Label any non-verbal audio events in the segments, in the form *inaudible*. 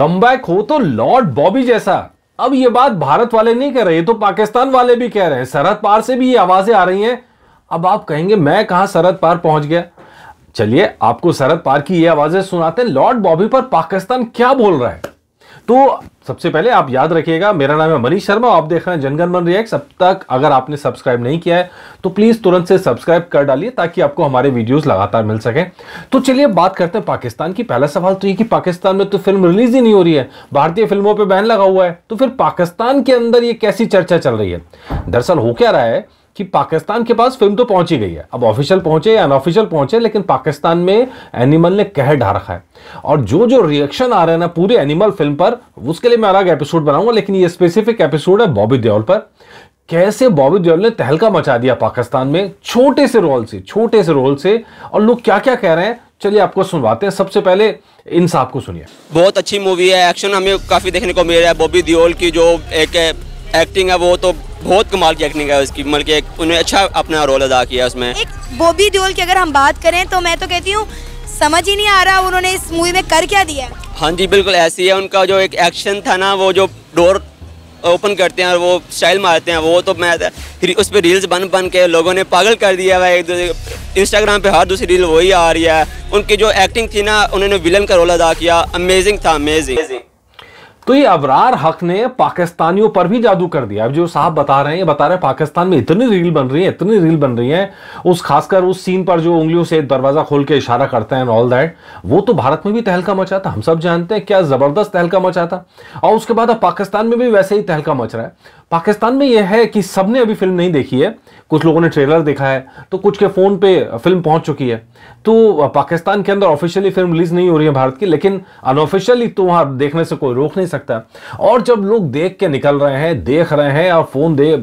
कम हो तो लॉर्ड बॉबी जैसा अब ये बात भारत वाले नहीं कह रहे ये तो पाकिस्तान वाले भी कह रहे हैं सरहद पार से भी ये आवाजें आ रही हैं अब आप कहेंगे मैं कहा सरहद पार पहुंच गया चलिए आपको सरहद पार की ये आवाजें सुनाते हैं लॉर्ड बॉबी पर पाकिस्तान क्या बोल रहा है तो सबसे पहले आप याद रखिएगा मेरा नाम है मनीष शर्मा आप देख रहे हैं जनगण मन रिएक्ट अब तक अगर आपने सब्सक्राइब नहीं किया है तो प्लीज़ तुरंत से सब्सक्राइब कर डालिए ताकि आपको हमारे वीडियोस लगातार मिल सके तो चलिए बात करते हैं पाकिस्तान की पहला सवाल तो ये कि पाकिस्तान में तो फिल्म रिलीज ही नहीं हो रही है भारतीय फिल्मों पर बैन लगा हुआ है तो फिर पाकिस्तान के अंदर ये कैसी चर्चा चल रही है दरअसल हो क्या रहा है कि पाकिस्तान के पास फिल्म तो पहुंच ही गई है अब ऑफिशियल पहुंचे या अनऑफिशियल पहुंचे लेकिन पाकिस्तान में एनिमल ने कह ढा रखा है और जो जो रिएक्शन आ रहे हैं ना पूरे एनिमल फिल्म पर उसके लिए मैं अलग एपिसोड बनाऊंगा लेकिन ये स्पेसिफिक एपिसोड है बॉबी देओल पर कैसे बॉबी देओल ने तहलका मचा दिया पाकिस्तान में छोटे से रोल से छोटे से रोल से और लोग क्या क्या कह रहे हैं चलिए आपको सुनवाते हैं सबसे पहले इन साहब को सुनिए बहुत अच्छी मूवी है एक्शन हमें काफ़ी देखने को मिल रहा है बॉबी देओल की जो एक एक्टिंग है वो तो बहुत कमाल की एक्टिंग है उसकी मतलब उन्हें अच्छा अपना रोल अदा किया उसमें एक बॉबी देओल की अगर हम बात करें तो मैं तो कहती हूँ समझ ही नहीं आ रहा उन्होंने इस मूवी में कर क्या दिया हाँ जी बिल्कुल ऐसी है उनका जो एक एक्शन था ना वो जो डोर ओपन करते हैं और वो स्टाइल मारते हैं वो तो मैं उस पर रील्स बन बन के लोगों ने पागल कर दिया हुआ एक दूसरे इंस्टाग्राम पे हर दूसरी रील वही आ रही है उनकी जो एक्टिंग थी ना उन्होंने विलन का रोल अदा किया अमेजिंग था अमेजिंग तो ये अबरार हक ने पाकिस्तानियों पर भी जादू कर दिया अब जो साहब बता रहे हैं ये बता रहे हैं पाकिस्तान में इतनी रील बन रही है इतनी रील बन रही है उस खासकर उस सीन पर जो उंगलियों से दरवाजा खोल के इशारा करते हैं ऑल दैट वो तो भारत में भी तहलका मचा था हम सब जानते हैं क्या जबरदस्त तहलका मचा था और उसके बाद अब पाकिस्तान में भी वैसे ही तहलका मच रहा है पाकिस्तान में यह है कि सबने अभी फिल्म नहीं देखी है कुछ लोगों ने ट्रेलर देखा है तो कुछ के फ़ोन पे फिल्म पहुंच चुकी है तो पाकिस्तान के अंदर ऑफिशियली फिल्म रिलीज़ नहीं हो रही है भारत की लेकिन अनऑफिशियली तो वहां देखने से कोई रोक नहीं सकता और जब लोग देख के निकल रहे हैं देख रहे हैं और फ़ोन दे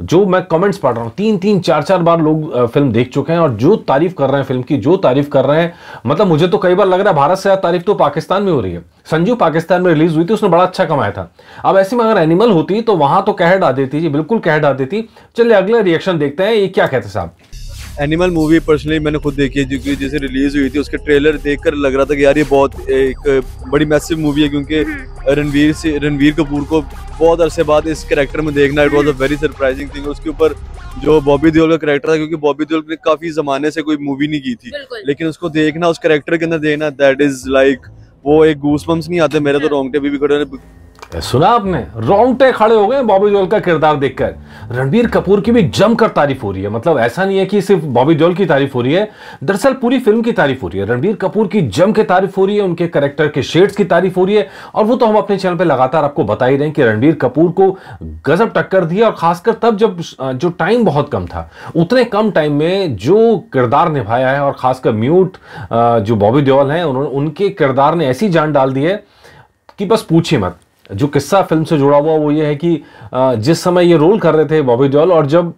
जो मैं कमेंट्स पढ़ रहा हूँ तीन तीन चार चार बार लोग फिल्म देख चुके हैं और जो तारीफ कर रहे हैं फिल्म की जो तारीफ कर रहे हैं मतलब मुझे तो कई बार लग रहा है भारत से तारीफ तो पाकिस्तान में हो रही है संजू पाकिस्तान में रिलीज हुई थी उसने बड़ा अच्छा कमाया था अब ऐसे में अगर एनिमल होती तो वहां तो कह डा देती जी बिल्कुल कह डा देती चलिए अगला रिएक्शन देखते हैं ये क्या कहते साहब एनिमल मूवी पर्सनली मैंने खुद देखी है जो कि जैसे रिलीज हुई थी उसके ट्रेलर देखकर लग रहा था कि यार ये बहुत एक बड़ी मैसिव मूवी है क्योंकि हम्म। रणवीर से रणवीर कपूर को बहुत अरसे बाद इस करेक्टर में देखना it was a very surprising thing उसके ऊपर जो बॉबी देओल का करेक्टर था क्योंकि बॉबी देओल ने काफी जमाने से कोई मूवी नहीं की थी लेकिन उसको देखना उस करेक्टर के अंदर देखना दैट इज लाइक वो एक गूसबम्स नहीं आते मेरे तो हम्म। रोंगटे भी खड़े सुना आपने रोंगटे खड़े हो गए बॉबी जोल का किरदार देखकर रणबीर कपूर की भी जमकर तारीफ हो रही है मतलब ऐसा नहीं है कि सिर्फ बॉबी जोल की तारीफ हो रही है दरअसल पूरी फिल्म की तारीफ हो रही है रणबीर कपूर की जम के तारीफ हो रही है उनके करेक्टर के शेड्स की तारीफ हो रही है और वो तो हम अपने चैनल पर लगातार आपको बता ही रहे हैं कि रणबीर कपूर को गजब टक्कर दी और खासकर तब जब जो टाइम बहुत कम था उतने कम टाइम में जो किरदार निभाया है और खासकर म्यूट जो बॉबी देओल हैं उनके किरदार ने ऐसी जान डाल दी है कि बस पूछिए मत जो किस्सा फिल्म से जुड़ा हुआ वो ये है कि जिस समय ये रोल कर रहे थे बॉबी देओल और जब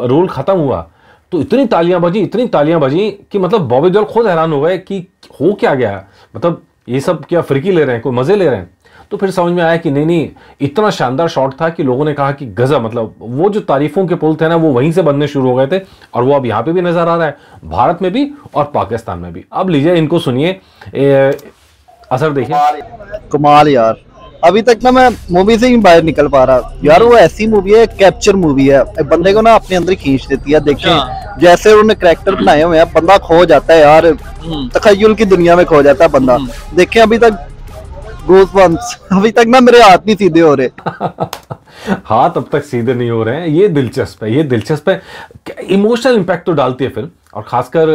रोल ख़त्म हुआ तो इतनी तालियां बजी इतनी तालियां बजी कि मतलब बॉबी देओल खुद हैरान हो गए कि हो क्या गया मतलब ये सब क्या फिरकी ले रहे हैं कोई मज़े ले रहे हैं तो फिर समझ में आया कि नहीं नहीं इतना शानदार शॉट था कि लोगों ने कहा कि गज़ब मतलब वो जो तारीफों के पुल थे ना वो वहीं से बनने शुरू हो गए थे और वो अब यहाँ पे भी नज़र आ रहा है भारत में भी और पाकिस्तान में भी अब लीजिए इनको सुनिए असर देखिए कमाल यार अभी तक ना मैं मूवी से ही बाहर निकल पा रहा यार वो ऐसी मूवी है कैप्चर मूवी है बंदे को ना अपने अंदर खींच देती है देखे अच्छा। जैसे उन्होंने करेक्टर बनाए हुए हैं बंदा खो जाता है यार हम्म। तखयल की दुनिया में खो जाता है बंदा हम्म। देखे अभी तक *laughs* अभी तक ना मेरे हाथ नहीं सीधे हो रहे *laughs* हाथ अब तक सीधे नहीं हो रहे हैं ये दिलचस्प है ये दिलचस्प है इमोशनल इम्पैक्ट तो डालती है फिल्म और खासकर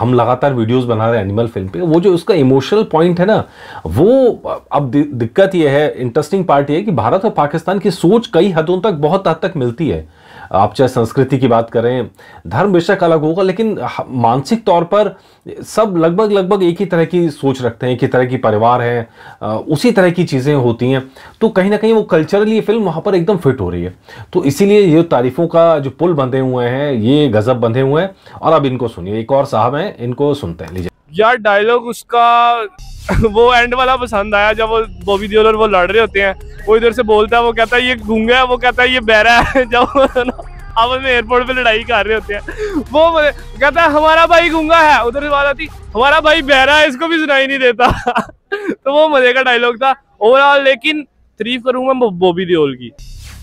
हम लगातार वीडियोस बना रहे हैं एनिमल फिल्म पे वो जो उसका इमोशनल पॉइंट है ना वो अब दि दिक्कत ये है इंटरेस्टिंग पार्ट ये है कि भारत और पाकिस्तान की सोच कई हदों तक बहुत हद तक मिलती है आप चाहे संस्कृति की बात करें धर्म बेशक अलग होगा लेकिन मानसिक तौर पर सब लगभग लगभग एक ही तरह की सोच रखते हैं एक ही तरह की परिवार है उसी तरह की चीज़ें होती हैं तो कहीं ना कहीं वो कल्चरली फिल्म वहाँ पर एकदम फिट हो रही है तो इसीलिए ये तारीफ़ों का जो पुल बंधे हुए हैं ये गज़ब बंधे हुए हैं और अब इनको इनको सुनिए एक और साहब हैं इनको सुनते हैं लीजिए यार डायलॉग उसका *laughs* वो एंड वाला पसंद आया जब वो बॉबी देओल और वो लड़ रहे होते हैं वो इधर से बोलता है वो कहता है ये घूंगा है वो कहता है ये बहरा है *laughs* जब अब हम एयरपोर्ट पे लड़ाई कर रहे होते हैं वो कहता है हमारा भाई घूंगा है उधर से बात आती हमारा भाई बहरा है इसको भी सुनाई नहीं देता *laughs* तो वो मजे का डायलॉग था ओवरऑल लेकिन थ्री करूंगा बॉबी देओल की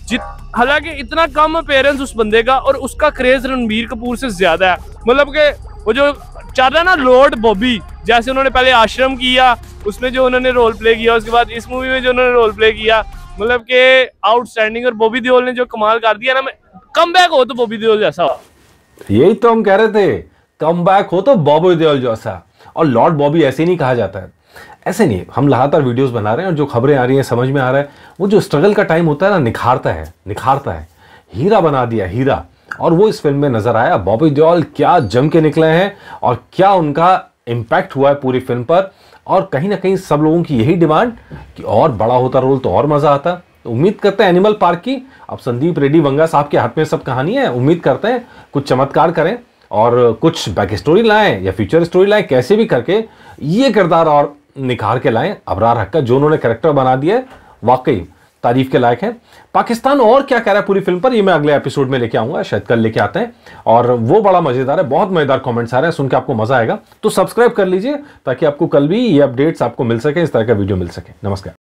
जित हालांकि इतना कम पेरेंट्स उस बंदे का और उसका क्रेज रणबीर कपूर से ज्यादा है मतलब के वो जो चल रहा ना लॉर्ड बॉबी जैसे उन्होंने पहले आश्रम किया उसमें जो उन्होंने रोल प्ले किया उसके बाद इस मूवी में जो उन्होंने रोल प्ले किया मतलब के आउटस्टैंडिंग और बॉबी देओल ने जो कमाल कर दिया ना कम बैक हो तो बॉबी देओल जैसा यही तो हम कह रहे थे कम बैक हो तो बॉबी देओल जैसा और लॉर्ड बॉबी ऐसे नहीं कहा जाता है ऐसे नहीं हम लगातार वीडियोस बना रहे हैं और जो खबरें आ रही हैं समझ में आ रहा है वो जो स्ट्रगल का टाइम होता है ना निखारता है निखारता है हीरा बना दिया हीरा और वो इस फिल्म में नजर आया बॉबी देओल क्या जम के निकले हैं और क्या उनका इम्पैक्ट हुआ है पूरी फिल्म पर और कहीं ना कहीं सब लोगों की यही डिमांड कि और बड़ा होता रोल तो और मज़ा आता तो उम्मीद करते हैं एनिमल पार्क की अब संदीप रेड्डी वंगा साहब के हाथ में सब कहानी है उम्मीद करते हैं कुछ चमत्कार करें और कुछ बैक स्टोरी लाएं या फ्यूचर स्टोरी लाएं कैसे भी करके ये किरदार और निखार के लाए अबरार हक का जो उन्होंने करेक्टर बना दिया है वाकई तारीफ के लायक है पाकिस्तान और क्या कह रहा है पूरी फिल्म पर ये मैं अगले एपिसोड में लेके आऊंगा शायद कल लेके आते हैं और वो बड़ा मजेदार है बहुत मजेदार कमेंट्स आ रहे हैं सुन के आपको मजा आएगा तो सब्सक्राइब कर लीजिए ताकि आपको कल भी ये अपडेट्स आपको मिल सके इस तरह का वीडियो मिल सके नमस्कार